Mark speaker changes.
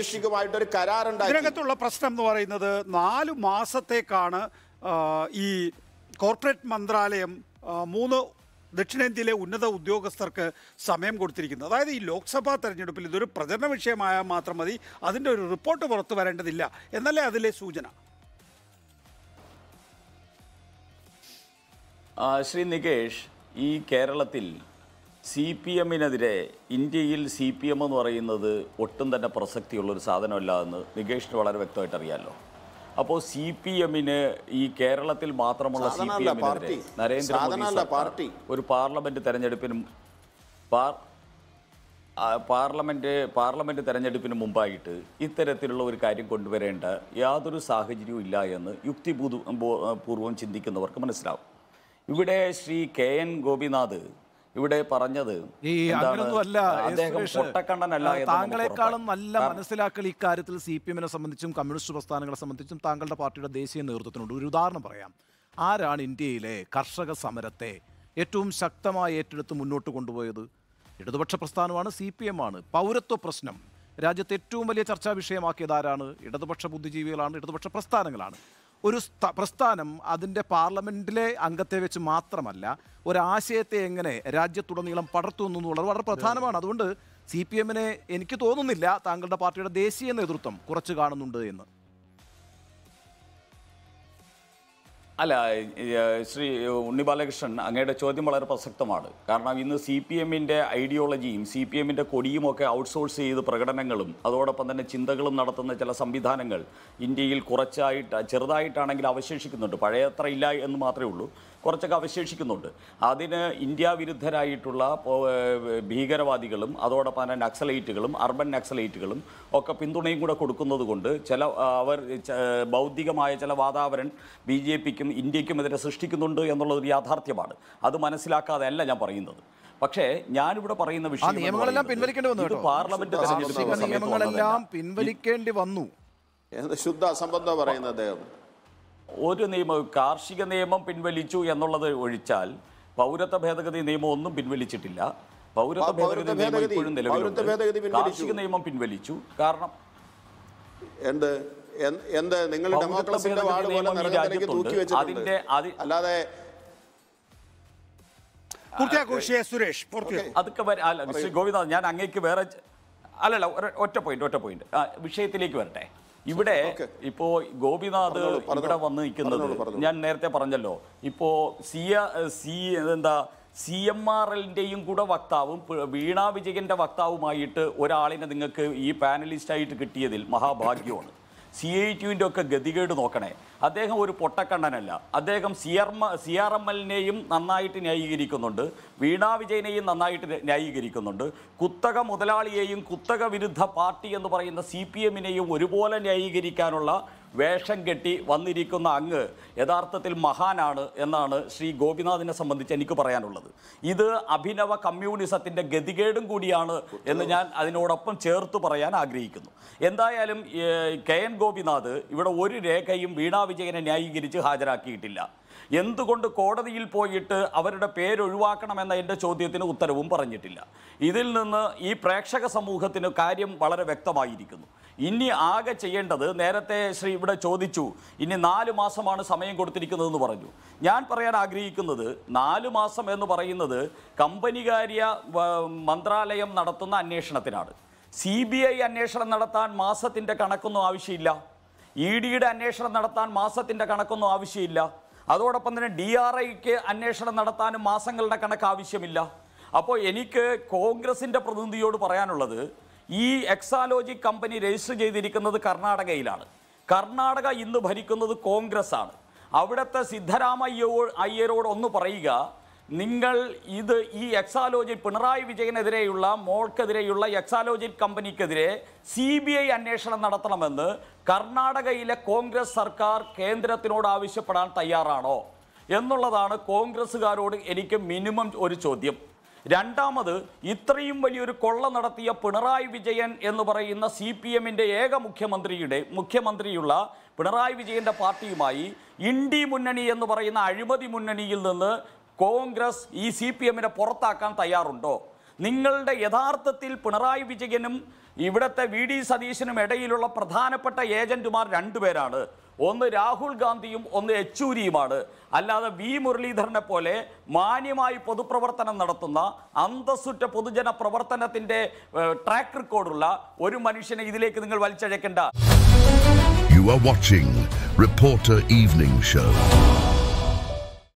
Speaker 1: പ്രാദേശികമായിട്ടൊരു
Speaker 2: ഒരു കരാറുണ്ടായി ഇതിനകത്തുള്ള പ്രശ്നം എന്ന് പറയുന്നത് നാല് മാസത്തേക്കാണ് ഈ കോർപ്പറേറ്റ് മന്ത്രാലയം മൂന്ന് ദക്ഷിണേന്ത്യയിലെ ഉന്നത ഉദ്യോഗസ്ഥർക്ക് സമയം കൊടുത്തിരിക്കുന്നത് അതായത് ഈ ലോക്സഭാ തെരഞ്ഞെടുപ്പിൽ ഇതൊരു പ്രചരണ വിഷയമായാൽ മാത്രം മതി അതിൻ്റെ ഒരു റിപ്പോർട്ട് പുറത്തു വരേണ്ടതില്ല എന്നല്ലേ അതിലെ സൂചന ശ്രീ നികേഷ് ഈ കേരളത്തിൽ സി പി എമ്മിനെതിരെ ഇന്ത്യയിൽ സി പി എം എന്ന് പറയുന്നത് ഒട്ടും തന്നെ പ്രസക്തിയുള്ളൊരു സാധനമല്ല എന്ന് നികേഷിന് വളരെ വ്യക്തമായിട്ട് അറിയാമല്ലോ അപ്പോൾ സി പി എമ്മിന് ഈ കേരളത്തിൽ മാത്രമുള്ള സി പി എമ്മിനെതിരെ നരേന്ദ്രമോദി പാർട്ടി ഒരു പാർലമെൻറ്റ് തെരഞ്ഞെടുപ്പിന് പാർ പാർലമെൻറ്റ് പാർലമെൻറ്റ് തെരഞ്ഞെടുപ്പിന് മുമ്പായിട്ട് ഇത്തരത്തിലുള്ള ഒരു കാര്യം കൊണ്ടുവരേണ്ട യാതൊരു സാഹചര്യവും ഇല്ല എന്ന് പൂർവ്വം ചിന്തിക്കുന്നവർക്ക് മനസ്സിലാവും ഇവിടെ ശ്രീ കെ എൻ ഗോപിനാഥ് ഇവിടെ പറഞ്ഞത് താങ്കളെക്കാളും നല്ല
Speaker 1: മനസ്സിലാക്കൽ ഇക്കാര്യത്തിൽ സി പി എമ്മിനെ സംബന്ധിച്ചും കമ്മ്യൂണിസ്റ്റ് പ്രസ്ഥാനങ്ങളെ സംബന്ധിച്ചും താങ്കളുടെ പാർട്ടിയുടെ ദേശീയ നേതൃത്വത്തിനുണ്ട് ഒരു ഉദാഹരണം പറയാം ആരാണ് ഇന്ത്യയിലെ കർഷക സമരത്തെ ഏറ്റവും ശക്തമായി ഏറ്റെടുത്ത് മുന്നോട്ട് കൊണ്ടുപോയത് ഇടതുപക്ഷ പ്രസ്ഥാനമാണ് സി പി എം ആണ് പൗരത്വ പ്രശ്നം രാജ്യത്തെ ഏറ്റവും വലിയ ചർച്ചാ വിഷയമാക്കിയത് ആരാണ് ഇടതുപക്ഷ ബുദ്ധിജീവികളാണ് ഇടതുപക്ഷ പ്രസ്ഥാനങ്ങളാണ് ഒരു പ്രസ്ഥാനം അതിൻ്റെ പാർലമെൻറ്റിലെ അംഗത്തെ വെച്ച് മാത്രമല്ല ഒരാശയത്തെ എങ്ങനെ രാജ്യത്തുടനീളം പടർത്തുന്നു എന്നുള്ളത് വളരെ പ്രധാനമാണ് അതുകൊണ്ട് സി പി എമ്മിനെ എനിക്ക് തോന്നുന്നില്ല താങ്കളുടെ പാർട്ടിയുടെ ദേശീയ നേതൃത്വം കുറച്ച് കാണുന്നുണ്ട് എന്ന്
Speaker 2: അല്ല ശ്രീ ഉണ്ണി ബാലകൃഷ്ണൻ അങ്ങയുടെ ചോദ്യം വളരെ പ്രസക്തമാണ് കാരണം ഇന്ന് സി പി എമ്മിൻ്റെ ഐഡിയോളജിയും സി പി എമ്മിൻ്റെ കൊടിയും ഒക്കെ ഔട്ട്സോഴ്സ് ചെയ്ത് പ്രകടനങ്ങളും അതോടൊപ്പം തന്നെ ചിന്തകളും നടത്തുന്ന ചില സംവിധാനങ്ങൾ ഇന്ത്യയിൽ കുറച്ചായിട്ട് ചെറുതായിട്ടാണെങ്കിൽ അവശേഷിക്കുന്നുണ്ട് പഴയത്ര ഇല്ല എന്ന് മാത്രമേ ഉള്ളൂ കുറച്ചൊക്കെ അവശേഷിക്കുന്നുണ്ട് അതിന് ഇന്ത്യ വിരുദ്ധരായിട്ടുള്ള ഭീകരവാദികളും അതോടൊപ്പം തന്നെ നക്സലൈറ്റുകളും അർബൻ നക്സലൈറ്റുകളും ഒക്കെ പിന്തുണയും കൂടെ കൊടുക്കുന്നത് കൊണ്ട് ചില അവർ ബൗദ്ധികമായ ചില വാതാവരൺ ബി ജെ പിക്കും ഇന്ത്യക്കുമെതിരെ സൃഷ്ടിക്കുന്നുണ്ട് എന്നുള്ളത് ഒരു യാഥാർത്ഥ്യമാണ് അത് മനസ്സിലാക്കാതെ അല്ല ഞാൻ പറയുന്നത് പക്ഷേ ഞാനിവിടെ പറയുന്ന വിഷയം നിയമങ്ങളെല്ലാം പിൻവലിക്കേണ്ടി വന്നു പാർലമെന്റ് നിയമങ്ങളെല്ലാം പിൻവലിക്കേണ്ടി വന്നു ശുദ്ധ അസംബന്ധം പറയുന്ന അദ്ദേഹം ഒരു നിയമം കാർഷിക നിയമം പിൻവലിച്ചു എന്നുള്ളത് ഒഴിച്ചാൽ പൗരത്വ ഭേദഗതി നിയമം ഒന്നും പിൻവലിച്ചിട്ടില്ല പൗരത്വ ഭേദഗതി നിയമം ഇപ്പോഴും നിലവിലുണ്ട് കാർഷിക നിയമം പിൻവലിച്ചു കാരണം എന്ത് എന്ത് നിങ്ങൾ ഡെമോക്രസിയുടെ വാർഡ് പോലെ നിരന്തരക്ക് തൂക്കി വെച്ചിട്ടുണ്ട് അല്ലാതെ സുരേഷ് ഞാൻ അങ്ങേക്ക് വേറെ അല്ലല്ല ഒറ്റ പോയിന്റ് ഒറ്റ പോയിന്റ് വിഷയത്തിലേക്ക് വരട്ടെ ഇവിടെ ഇപ്പോ ഗോപിനാഥ് ഇവിടെ വന്ന് നിൽക്കുന്നത് ഞാൻ നേരത്തെ പറഞ്ഞല്ലോ ഇപ്പോ സിയ സി എന്താ സി എം ആർ എല്ലിൻ്റെയും കൂടെ വക്താവും വീണാ വിജയന്റെ വക്താവുമായിട്ട് ഒരാളിനെ നിങ്ങൾക്ക് ഈ പാനലിസ്റ്റായിട്ട് കിട്ടിയതിൽ മഹാഭാഗ്യമാണ് സി ഐ ടിയുവിൻ്റെ ഒക്കെ ഗതികേട് നോക്കണേ അദ്ദേഹം ഒരു പൊട്ടക്കണ്ണനല്ല അദ്ദേഹം C R C R M എല്ലിനെയും നന്നായിട്ട് ന്യായീകരിക്കുന്നുണ്ട് വീണാ വിജയനെയും നന്നായിട്ട് ന്യായീകരിക്കുന്നുണ്ട് കുത്തക മുതലാളിയെയും കുത്തക വിരുദ്ധ പാർട്ടി എന്ന് പറയുന്ന സി പി എമ്മിനെയും ഒരുപോലെ ന്യായീകരിക്കാനുള്ള വേഷം കെട്ടി വന്നിരിക്കുന്ന അങ്ങ് യഥാർത്ഥത്തിൽ മഹാനാണ് എന്നാണ് ശ്രീ ഗോപിനാഥിനെ സംബന്ധിച്ച് എനിക്ക് പറയാനുള്ളത് ഇത് അഭിനവ കമ്മ്യൂണിസത്തിൻ്റെ ഗതികേടും കൂടിയാണ് എന്ന് ഞാൻ അതിനോടൊപ്പം ചേർത്ത് പറയാൻ ആഗ്രഹിക്കുന്നു എന്തായാലും കെ എൻ ഗോപിനാഥ് ഇവിടെ ഒരു രേഖയും വീണാ വിജയനെ ന്യായീകരിച്ച് ഹാജരാക്കിയിട്ടില്ല എന്തുകൊണ്ട് കോടതിയിൽ പോയിട്ട് അവരുടെ പേരൊഴിവാക്കണമെന്ന എൻ്റെ ചോദ്യത്തിന് ഉത്തരവും പറഞ്ഞിട്ടില്ല ഇതിൽ നിന്ന് ഈ പ്രേക്ഷക സമൂഹത്തിന് കാര്യം വളരെ വ്യക്തമായിരിക്കുന്നു ഇനി ആകെ ചെയ്യേണ്ടത് നേരത്തെ ശ്രീ ഇവിടെ ചോദിച്ചു ഇനി നാല് മാസമാണ് സമയം കൊടുത്തിരിക്കുന്നതെന്ന് പറഞ്ഞു ഞാൻ പറയാൻ ആഗ്രഹിക്കുന്നത് നാല് മാസം എന്ന് പറയുന്നത് കമ്പനികാര്യ മന്ത്രാലയം നടത്തുന്ന അന്വേഷണത്തിനാണ് സി ബി ഐ അന്വേഷണം നടത്താൻ മാസത്തിൻ്റെ കണക്കൊന്നും ആവശ്യമില്ല ഇ ഡിയുടെ അന്വേഷണം നടത്താൻ മാസത്തിൻ്റെ കണക്കൊന്നും ആവശ്യമില്ല അതോടൊപ്പം തന്നെ ഡി ആർ ഐക്ക് അന്വേഷണം നടത്താനും മാസങ്ങളുടെ കണക്ക് ആവശ്യമില്ല അപ്പോൾ എനിക്ക് കോൺഗ്രസിൻ്റെ പ്രതിനിധിയോട് പറയാനുള്ളത് ഈ എക്സാലോജി കമ്പനി രജിസ്റ്റർ ചെയ്തിരിക്കുന്നത് കർണാടകയിലാണ് കർണാടക ഇന്ന് ഭരിക്കുന്നത് കോൺഗ്രസ് ആണ് അവിടുത്തെ സിദ്ധരാമയ്യോ അയ്യരോട് ഒന്ന് പറയുക നിങ്ങൾ ഇത് ഈ എക്സാലോജി പിണറായി വിജയനെതിരെയുള്ള മോൾക്കെതിരെയുള്ള എക്സാലോജി കമ്പനിക്കെതിരെ സി ബി ഐ അന്വേഷണം നടത്തണമെന്ന് കർണാടകയിലെ കോൺഗ്രസ് സർക്കാർ കേന്ദ്രത്തിനോട് ആവശ്യപ്പെടാൻ തയ്യാറാണോ എന്നുള്ളതാണ് കോൺഗ്രസ്സുകാരോട് എനിക്ക് മിനിമം ഒരു ചോദ്യം രണ്ടാമത് ഇത്രയും വലിയൊരു കൊള്ള നടത്തിയ പിണറായി വിജയൻ എന്ന് പറയുന്ന സി പി എമ്മിൻ്റെ ഏക മുഖ്യമന്ത്രിയുടെ മുഖ്യമന്ത്രിയുള്ള പിണറായി വിജയൻ്റെ പാർട്ടിയുമായി ഇൻഡി മുന്നണി എന്ന് പറയുന്ന അഴിമതി മുന്നണിയിൽ നിന്ന് കോൺഗ്രസ് ഈ സി പി എമ്മിനെ പുറത്താക്കാൻ തയ്യാറുണ്ടോ നിങ്ങളുടെ യഥാർത്ഥത്തിൽ പിണറായി വിജയനും ഇവിടുത്തെ വി ഡി സതീശനും ഇടയിലുള്ള പ്രധാനപ്പെട്ട ഏജന്റുമാർ രണ്ടുപേരാണ് ഒന്ന് രാഹുൽ ഗാന്ധിയും ഒന്ന് യെച്ചൂരിയുമാണ് അല്ലാതെ വി മുരളീധരനെ പോലെ മാന്യമായി പൊതുപ്രവർത്തനം നടത്തുന്ന അന്തസ്സുറ്റ പൊതുജന പ്രവർത്തനത്തിൻ്റെ ട്രാക്ക് റെക്കോർഡുള്ള ഒരു മനുഷ്യനെ ഇതിലേക്ക് നിങ്ങൾ വലിച്ചഴക്കേണ്ട
Speaker 1: you are watching Reporter evening show